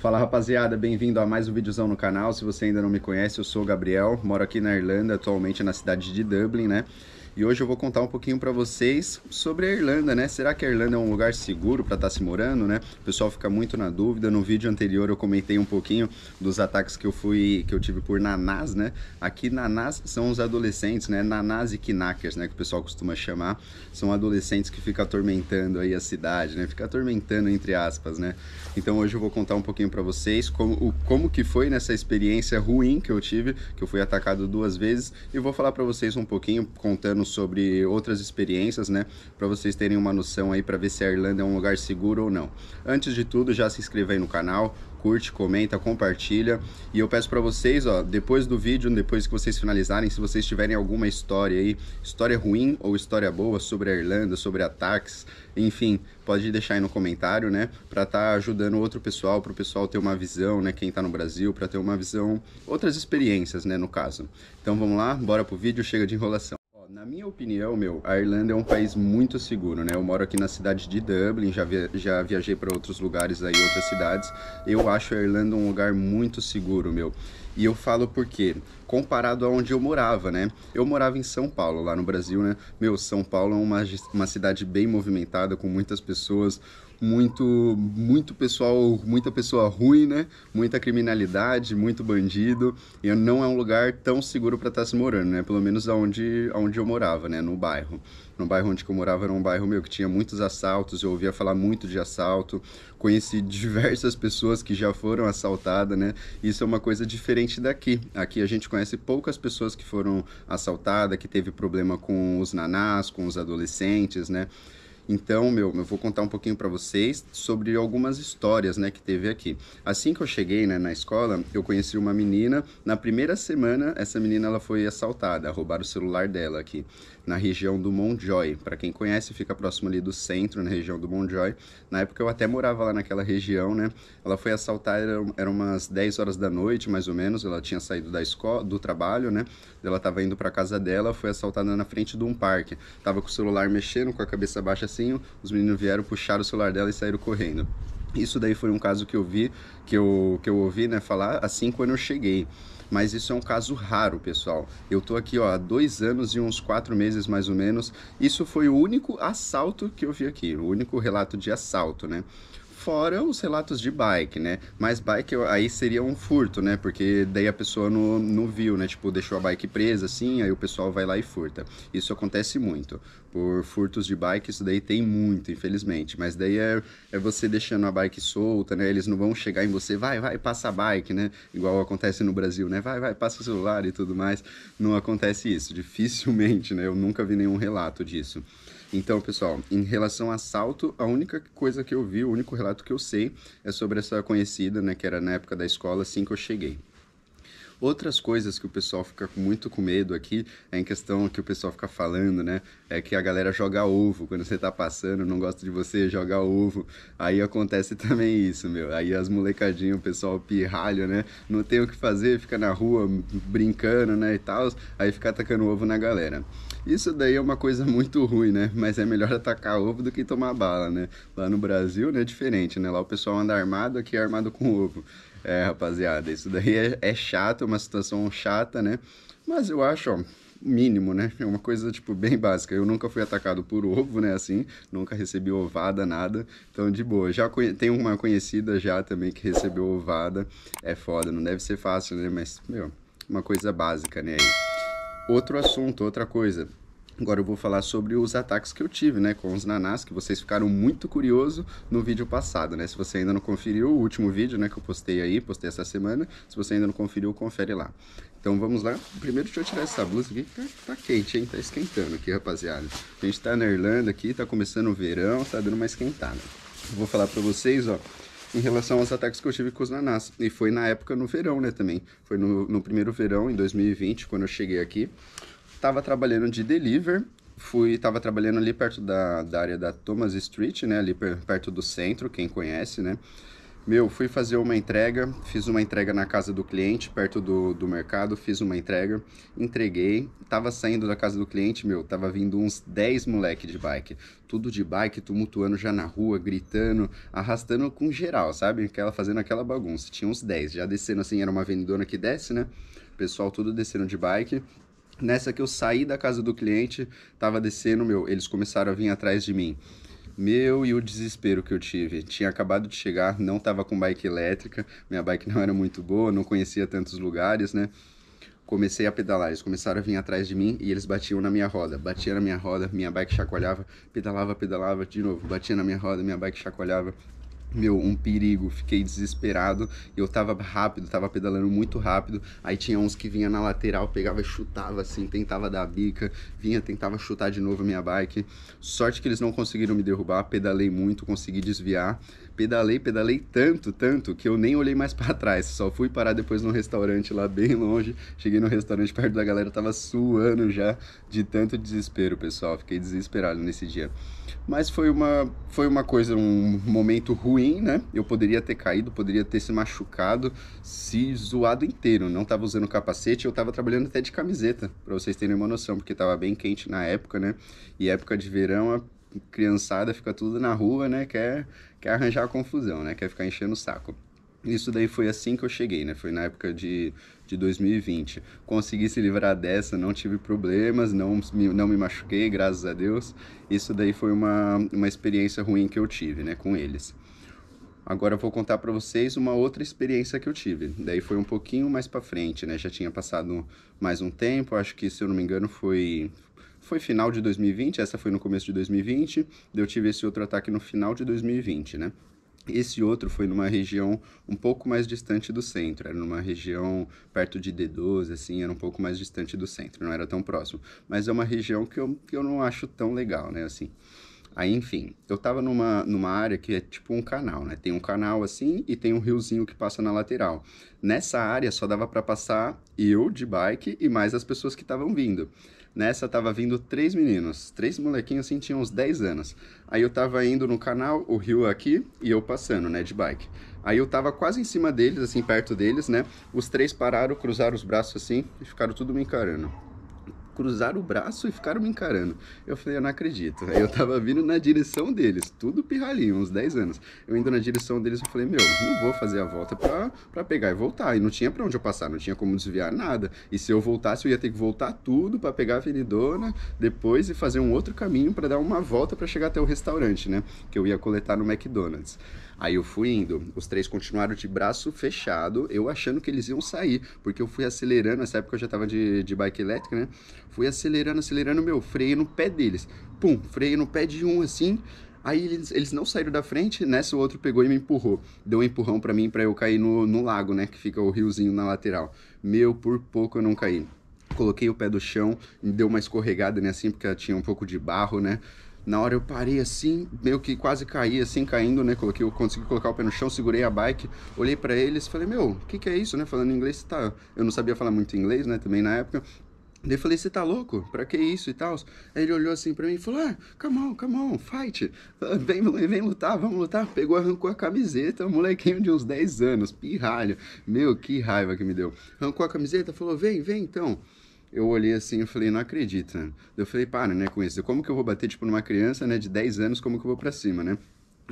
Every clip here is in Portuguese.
Fala rapaziada, bem-vindo a mais um videozão no canal. Se você ainda não me conhece, eu sou o Gabriel, moro aqui na Irlanda, atualmente na cidade de Dublin, né? E hoje eu vou contar um pouquinho para vocês sobre a Irlanda, né? Será que a Irlanda é um lugar seguro para estar tá se morando, né? O pessoal fica muito na dúvida. No vídeo anterior eu comentei um pouquinho dos ataques que eu fui que eu tive por nanás, né? Aqui nanás são os adolescentes, né? Nanás e knackers, né, que o pessoal costuma chamar. São adolescentes que ficam atormentando aí a cidade, né? Fica atormentando entre aspas, né? Então hoje eu vou contar um pouquinho para vocês como o, como que foi nessa experiência ruim que eu tive, que eu fui atacado duas vezes e vou falar para vocês um pouquinho contando sobre outras experiências, né? Para vocês terem uma noção aí para ver se a Irlanda é um lugar seguro ou não. Antes de tudo, já se inscreva aí no canal, curte, comenta, compartilha. E eu peço para vocês, ó, depois do vídeo, depois que vocês finalizarem, se vocês tiverem alguma história aí, história ruim ou história boa sobre a Irlanda, sobre ataques, enfim, pode deixar aí no comentário, né, para estar tá ajudando outro pessoal, para o pessoal ter uma visão, né, quem tá no Brasil, para ter uma visão, outras experiências, né, no caso. Então vamos lá, bora pro vídeo, chega de enrolação. Na minha opinião, meu, a Irlanda é um país muito seguro, né? Eu moro aqui na cidade de Dublin, já, via já viajei para outros lugares aí, outras cidades. Eu acho a Irlanda um lugar muito seguro, meu. E eu falo porque, comparado a onde eu morava, né? Eu morava em São Paulo, lá no Brasil, né? Meu, São Paulo é uma, uma cidade bem movimentada, com muitas pessoas, muito, muito pessoal, muita pessoa ruim, né? Muita criminalidade, muito bandido. E não é um lugar tão seguro para estar tá se morando, né? Pelo menos aonde, aonde eu morava, né? No bairro. No bairro onde eu morava era um bairro meu que tinha muitos assaltos, eu ouvia falar muito de assalto, conheci diversas pessoas que já foram assaltadas, né? Isso é uma coisa diferente daqui. Aqui a gente conhece poucas pessoas que foram assaltadas, que teve problema com os nanás, com os adolescentes, né? Então, meu, eu vou contar um pouquinho para vocês sobre algumas histórias, né, que teve aqui. Assim que eu cheguei, né, na escola, eu conheci uma menina. Na primeira semana, essa menina ela foi assaltada, roubaram o celular dela aqui na região do Montjoy. Para quem conhece, fica próximo ali do centro, na região do Montjoy. Na época eu até morava lá naquela região, né? Ela foi assaltada, eram era umas 10 horas da noite, mais ou menos. Ela tinha saído da escola, do trabalho, né? Ela estava indo para casa dela, foi assaltada na frente de um parque. Tava com o celular mexendo, com a cabeça baixa assim. Os meninos vieram, puxaram o celular dela e saíram correndo. Isso daí foi um caso que eu vi, que eu, que eu ouvi, né, falar assim quando eu cheguei mas isso é um caso raro, pessoal. Eu tô aqui, ó, há dois anos e uns quatro meses mais ou menos. Isso foi o único assalto que eu vi aqui, o único relato de assalto, né? fora os relatos de bike, né? Mas bike aí seria um furto, né? Porque daí a pessoa não, não viu, né? Tipo, deixou a bike presa assim, aí o pessoal vai lá e furta. Isso acontece muito. Por furtos de bike, isso daí tem muito, infelizmente. Mas daí é, é você deixando a bike solta, né? Eles não vão chegar em você, vai, vai, passa a bike, né? Igual acontece no Brasil, né? Vai, vai, passa o celular e tudo mais. Não acontece isso, dificilmente, né? Eu nunca vi nenhum relato disso. Então, pessoal, em relação a assalto, a única coisa que eu vi, o único relato que eu sei é sobre essa conhecida, né, que era na época da escola, assim que eu cheguei. Outras coisas que o pessoal fica muito com medo aqui é em questão que o pessoal fica falando, né? É que a galera joga ovo quando você tá passando, não gosta de você, joga ovo. Aí acontece também isso, meu. Aí as molecadinhas, o pessoal pirralha, né? Não tem o que fazer, fica na rua brincando, né? E tal. Aí fica atacando ovo na galera. Isso daí é uma coisa muito ruim, né? Mas é melhor atacar ovo do que tomar bala, né? Lá no Brasil, né, é diferente, né? Lá o pessoal anda armado, aqui é armado com ovo. É, rapaziada, isso daí é, é chato, é uma situação chata, né? Mas eu acho, ó, mínimo, né? É uma coisa, tipo, bem básica. Eu nunca fui atacado por ovo, né? Assim, nunca recebi ovada, nada. Então, de boa. Já tem uma conhecida já também que recebeu ovada. É foda, não deve ser fácil, né? Mas, meu, uma coisa básica, né? Aí outro assunto, outra coisa. Agora eu vou falar sobre os ataques que eu tive, né, com os nanás, que vocês ficaram muito curioso no vídeo passado, né? Se você ainda não conferiu o último vídeo, né, que eu postei aí, postei essa semana, se você ainda não conferiu, confere lá. Então vamos lá. Primeiro deixa eu tirar essa blusa aqui, tá, tá quente, hein? Tá esquentando aqui, rapaziada. A gente tá na Irlanda aqui, tá começando o verão, tá dando uma esquentada. vou falar para vocês, ó, em relação aos ataques que eu tive com os nanás. E foi na época no verão, né, também. Foi no, no primeiro verão, em 2020, quando eu cheguei aqui. Tava trabalhando de deliver, fui, tava trabalhando ali perto da, da área da Thomas Street, né, ali per, perto do centro, quem conhece, né. Meu, fui fazer uma entrega, fiz uma entrega na casa do cliente, perto do, do mercado, fiz uma entrega, entreguei, tava saindo da casa do cliente, meu, tava vindo uns 10 moleque de bike, tudo de bike, tumultuando já na rua, gritando, arrastando com geral, sabe? Aquela, fazendo aquela bagunça, tinha uns 10, já descendo assim, era uma vendedora que desce, né? Pessoal tudo descendo de bike, Nessa que eu saí da casa do cliente, tava descendo, meu, eles começaram a vir atrás de mim. Meu, e o desespero que eu tive. Tinha acabado de chegar, não estava com bike elétrica, minha bike não era muito boa, não conhecia tantos lugares, né? Comecei a pedalar, eles começaram a vir atrás de mim e eles batiam na minha roda. Batia na minha roda, minha bike chacoalhava, pedalava, pedalava de novo, batia na minha roda, minha bike chacoalhava meu, um perigo, fiquei desesperado. Eu tava rápido, tava pedalando muito rápido. Aí tinha uns que vinha na lateral, pegava e chutava assim, tentava dar bica, vinha, tentava chutar de novo a minha bike. Sorte que eles não conseguiram me derrubar, pedalei muito, consegui desviar, pedalei, pedalei tanto, tanto, que eu nem olhei mais para trás. Só fui parar depois num restaurante lá bem longe. Cheguei no restaurante perto da galera, tava suando já de tanto desespero, pessoal. Fiquei desesperado nesse dia. Mas foi uma, foi uma coisa, um momento ruim, né? Eu poderia ter caído, poderia ter se machucado, se zoado inteiro. Não tava usando capacete, eu tava trabalhando até de camiseta, para vocês terem uma noção, porque tava bem quente na época, né? E época de verão, criançada fica tudo na rua, né? Quer, quer arranjar confusão, né? Quer ficar enchendo o saco. Isso daí foi assim que eu cheguei, né? Foi na época de, de 2020. Consegui se livrar dessa, não tive problemas, não me, não me machuquei, graças a Deus. Isso daí foi uma, uma experiência ruim que eu tive, né? Com eles. Agora eu vou contar para vocês uma outra experiência que eu tive. Daí foi um pouquinho mais para frente, né? Já tinha passado mais um tempo, acho que se eu não me engano foi foi final de 2020, essa foi no começo de 2020, eu tive esse outro ataque no final de 2020, né? Esse outro foi numa região um pouco mais distante do centro, era numa região perto de D12, assim, era um pouco mais distante do centro, não era tão próximo. Mas é uma região que eu, que eu não acho tão legal, né, assim. Aí, enfim, eu tava numa, numa área que é tipo um canal, né? Tem um canal assim e tem um riozinho que passa na lateral. Nessa área só dava para passar eu de bike e mais as pessoas que estavam vindo. Nessa tava vindo três meninos, três molequinhos assim, tinham uns 10 anos. Aí eu tava indo no canal, o rio aqui e eu passando, né, de bike. Aí eu tava quase em cima deles, assim, perto deles, né? Os três pararam, cruzaram os braços assim e ficaram tudo me encarando cruzaram o braço e ficaram me encarando. Eu falei, eu não acredito. Aí eu tava vindo na direção deles, tudo pirralhinho, uns 10 anos. Eu indo na direção deles, eu falei, meu, não vou fazer a volta pra, pra pegar e voltar. E não tinha pra onde eu passar, não tinha como desviar nada. E se eu voltasse, eu ia ter que voltar tudo para pegar a avenidona, depois e fazer um outro caminho para dar uma volta para chegar até o restaurante, né? Que eu ia coletar no McDonald's. Aí eu fui indo, os três continuaram de braço fechado, eu achando que eles iam sair, porque eu fui acelerando, nessa época eu já tava de, de bike elétrica, né? Fui acelerando, acelerando, meu, freio no pé deles. Pum, freio no pé de um assim. Aí eles, eles não saíram da frente, nessa o outro pegou e me empurrou. Deu um empurrão para mim para eu cair no, no lago, né? Que fica o riozinho na lateral. Meu, por pouco eu não caí coloquei o pé do chão, me deu uma escorregada, né, assim, porque tinha um pouco de barro, né? Na hora eu parei assim, meio que quase caí, assim, caindo, né? Coloquei, eu consegui colocar o pé no chão, segurei a bike, olhei para eles, falei, meu, o que, que é isso, né? Falando inglês, tá. Eu não sabia falar muito inglês, né? Também na época. Daí eu falei, você tá louco? Pra que isso e tal? Aí ele olhou assim pra mim e falou, ah, come on, come on, fight. Ah, vem, vem lutar, vamos lutar. Pegou, arrancou a camiseta, um molequinho de uns 10 anos, pirralho. Meu, que raiva que me deu. Arrancou a camiseta, falou, vem, vem então eu olhei assim e falei, não acredito, né? Eu falei, para, né, com isso. Como que eu vou bater, tipo, numa criança, né, de 10 anos, como que eu vou pra cima, né?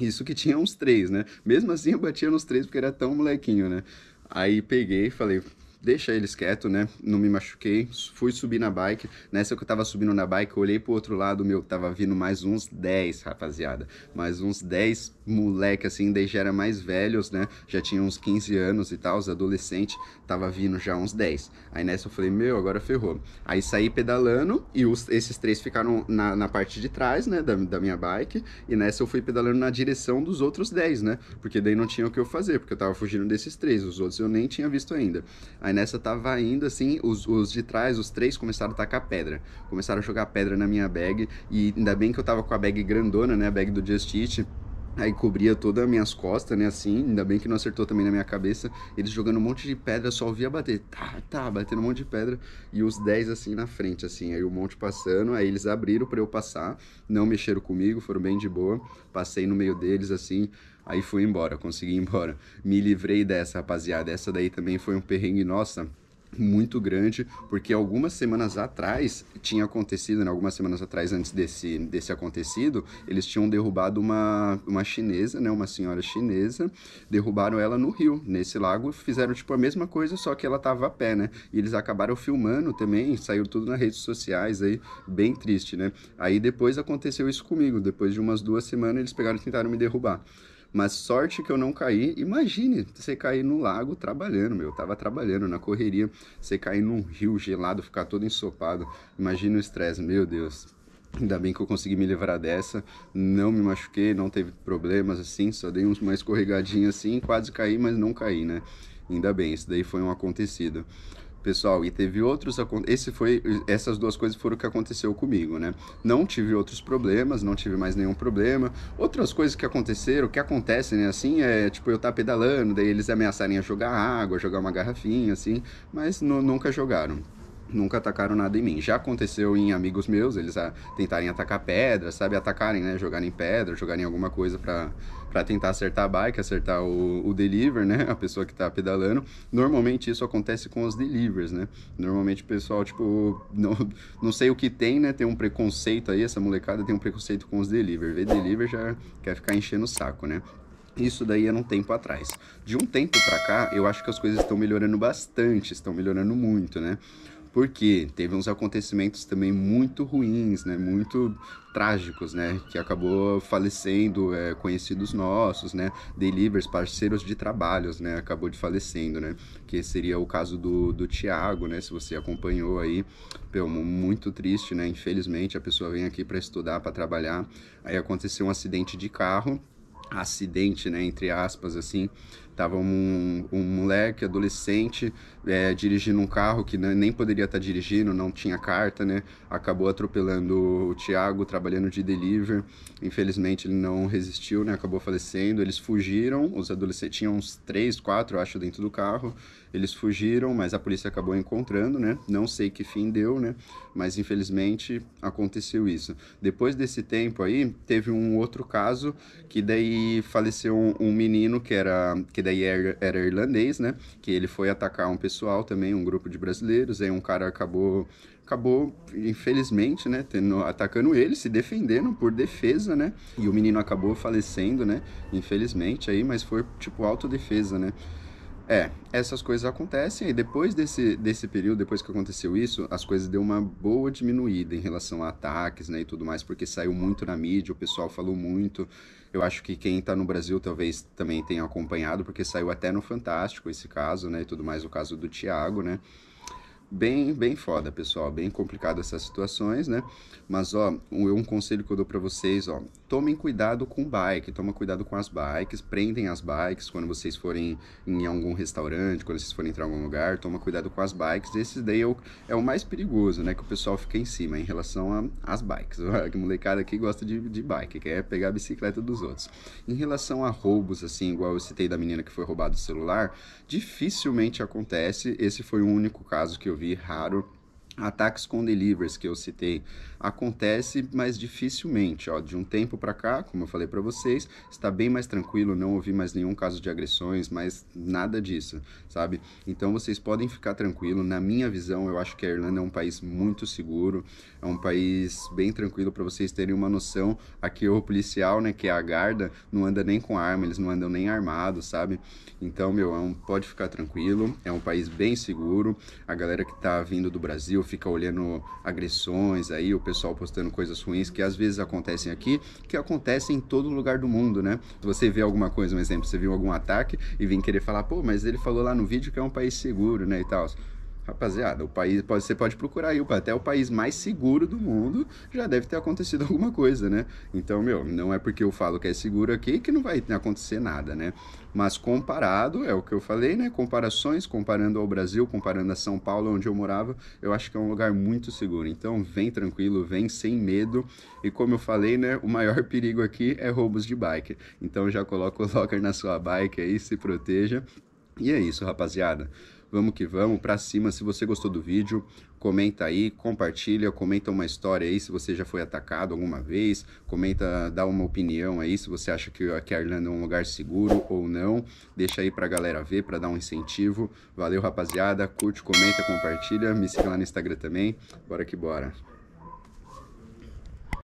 Isso que tinha uns três, né? Mesmo assim, eu batia nos três porque era tão molequinho, né? Aí peguei e falei, deixa eles quieto, né? Não me machuquei. Fui subir na bike. Nessa que eu tava subindo na bike, eu olhei pro outro lado, meu, tava vindo mais uns 10, rapaziada. Mais uns 10 moleque, assim, desde já era mais velhos, né? Já tinha uns 15 anos e tal, os adolescentes, tava vindo já uns 10. Aí nessa eu falei, meu, agora ferrou. Aí saí pedalando e os, esses três ficaram na, na parte de trás, né, da, da minha bike. E nessa eu fui pedalando na direção dos outros 10, né? Porque daí não tinha o que eu fazer, porque eu tava fugindo desses três. Os outros eu nem tinha visto ainda. Aí Aí nessa tava indo assim, os, os de trás, os três começaram a tacar pedra. Começaram a jogar pedra na minha bag. E ainda bem que eu tava com a bag grandona, né? A bag do Just Eat. Aí cobria todas as minhas costas, né, assim, ainda bem que não acertou também na minha cabeça. Eles jogando um monte de pedra, só ouvia bater, tá, tá, batendo um monte de pedra. E os 10 assim na frente, assim, aí o um monte passando, aí eles abriram para eu passar, não mexeram comigo, foram bem de boa. Passei no meio deles, assim, Aí fui embora, consegui ir embora. Me livrei dessa, rapaziada. Essa daí também foi um perrengue, nossa muito grande, porque algumas semanas atrás tinha acontecido, né, algumas semanas atrás antes desse, desse acontecido, eles tinham derrubado uma, uma chinesa, né, uma senhora chinesa, derrubaram ela no rio, nesse lago, fizeram tipo a mesma coisa, só que ela tava a pé, né? E eles acabaram filmando também, saiu tudo nas redes sociais aí, bem triste, né? Aí depois aconteceu isso comigo, depois de umas duas semanas eles pegaram e tentaram me derrubar. Mas sorte que eu não caí. Imagine você cair no lago trabalhando, meu. Eu tava trabalhando na correria. Você cair num rio gelado, ficar todo ensopado. Imagina o estresse, meu Deus. Ainda bem que eu consegui me livrar dessa, não me machuquei, não teve problemas assim, só dei uma escorregadinha assim, quase caí, mas não caí, né? Ainda bem, isso daí foi um acontecido pessoal, e teve outros, esse foi, essas duas coisas foram o que aconteceu comigo, né? Não tive outros problemas, não tive mais nenhum problema. Outras coisas que aconteceram, que acontecem, né, assim, é tipo eu tá pedalando, daí eles ameaçarem a jogar água, jogar uma garrafinha, assim, mas nunca jogaram nunca atacaram nada em mim. Já aconteceu em amigos meus, eles a, ah, tentarem atacar pedra, sabe? Atacarem, né? Jogarem pedra, jogarem alguma coisa pra, pra tentar acertar a bike, acertar o, o deliver, né? A pessoa que tá pedalando. Normalmente isso acontece com os delivers, né? Normalmente o pessoal, tipo, não, não sei o que tem, né? Tem um preconceito aí, essa molecada tem um preconceito com os delivers ver deliver já quer ficar enchendo o saco, né? Isso daí era um tempo atrás. De um tempo pra cá, eu acho que as coisas estão melhorando bastante, estão melhorando muito, né? porque teve uns acontecimentos também muito ruins, né, muito trágicos, né, que acabou falecendo é, conhecidos nossos, né, delivers, parceiros de trabalhos, né, acabou de falecendo, né, que seria o caso do, do Tiago, né, se você acompanhou aí, pelo muito triste, né, infelizmente a pessoa vem aqui para estudar, para trabalhar, aí aconteceu um acidente de carro, acidente, né, entre aspas, assim, Tava um, um moleque adolescente é, dirigindo um carro que né, nem poderia estar tá dirigindo, não tinha carta, né? Acabou atropelando o Thiago, trabalhando de delivery. Infelizmente ele não resistiu, né? Acabou falecendo. Eles fugiram, os adolescentes tinham uns três, quatro, acho, dentro do carro. Eles fugiram, mas a polícia acabou encontrando, né? Não sei que fim deu, né? Mas infelizmente aconteceu isso. Depois desse tempo aí, teve um outro caso que daí faleceu um, um menino que era que daí é era, irlandês, né? Que ele foi atacar um pessoal também, um grupo de brasileiros, aí um cara acabou, acabou infelizmente, né? Tendo, atacando ele, se defendendo por defesa, né? E o menino acabou falecendo, né? Infelizmente aí, mas foi tipo autodefesa, né? É, essas coisas acontecem e depois desse, desse período, depois que aconteceu isso, as coisas deu uma boa diminuída em relação a ataques né, e tudo mais, porque saiu muito na mídia, o pessoal falou muito. Eu acho que quem está no Brasil talvez também tenha acompanhado, porque saiu até no Fantástico esse caso, né, e tudo mais, o caso do Tiago, né? bem, bem foda, pessoal, bem complicado essas situações, né? Mas ó, um, um conselho que eu dou para vocês, ó, tomem cuidado com bike, toma cuidado com as bikes, prendem as bikes quando vocês forem em algum restaurante, quando vocês forem entrar em algum lugar, toma cuidado com as bikes. Esse daí é o, é o mais perigoso, né, que o pessoal fica em cima em relação às bikes. que molecada aqui gosta de, de bike, quer é pegar a bicicleta dos outros. Em relação a roubos assim, igual eu citei da menina que foi roubado o celular, dificilmente acontece. Esse foi o único caso que eu vi raro ataques com delivers que eu citei acontece, mas dificilmente, ó, de um tempo para cá, como eu falei para vocês, está bem mais tranquilo, não ouvi mais nenhum caso de agressões, mas nada disso, sabe? Então vocês podem ficar tranquilo, na minha visão, eu acho que a Irlanda é um país muito seguro, é um país bem tranquilo para vocês terem uma noção, aqui o policial, né, que é a guarda, não anda nem com arma, eles não andam nem armados, sabe? Então, meu, é um, pode ficar tranquilo, é um país bem seguro, a galera que tá vindo do Brasil fica olhando agressões aí, o pessoal postando coisas ruins que às vezes acontecem aqui, que acontecem em todo lugar do mundo, né? Você vê alguma coisa, um exemplo, você viu algum ataque e vem querer falar, pô, mas ele falou lá no vídeo que é um país seguro, né, e tal rapaziada, o país pode, você pode procurar aí, até o país mais seguro do mundo já deve ter acontecido alguma coisa, né? Então, meu, não é porque eu falo que é seguro aqui que não vai acontecer nada, né? Mas comparado, é o que eu falei, né? Comparações, comparando ao Brasil, comparando a São Paulo, onde eu morava, eu acho que é um lugar muito seguro. Então, vem tranquilo, vem sem medo. E como eu falei, né? O maior perigo aqui é roubos de bike. Então, já coloca o locker na sua bike aí, se proteja. E é isso, rapaziada. Vamos que vamos, pra cima. Se você gostou do vídeo, comenta aí, compartilha, comenta uma história aí se você já foi atacado alguma vez, comenta, dá uma opinião aí se você acha que, que a Irlanda é um lugar seguro ou não. Deixa aí pra galera ver, pra dar um incentivo. Valeu, rapaziada. Curte, comenta, compartilha. Me siga lá no Instagram também. Bora que bora.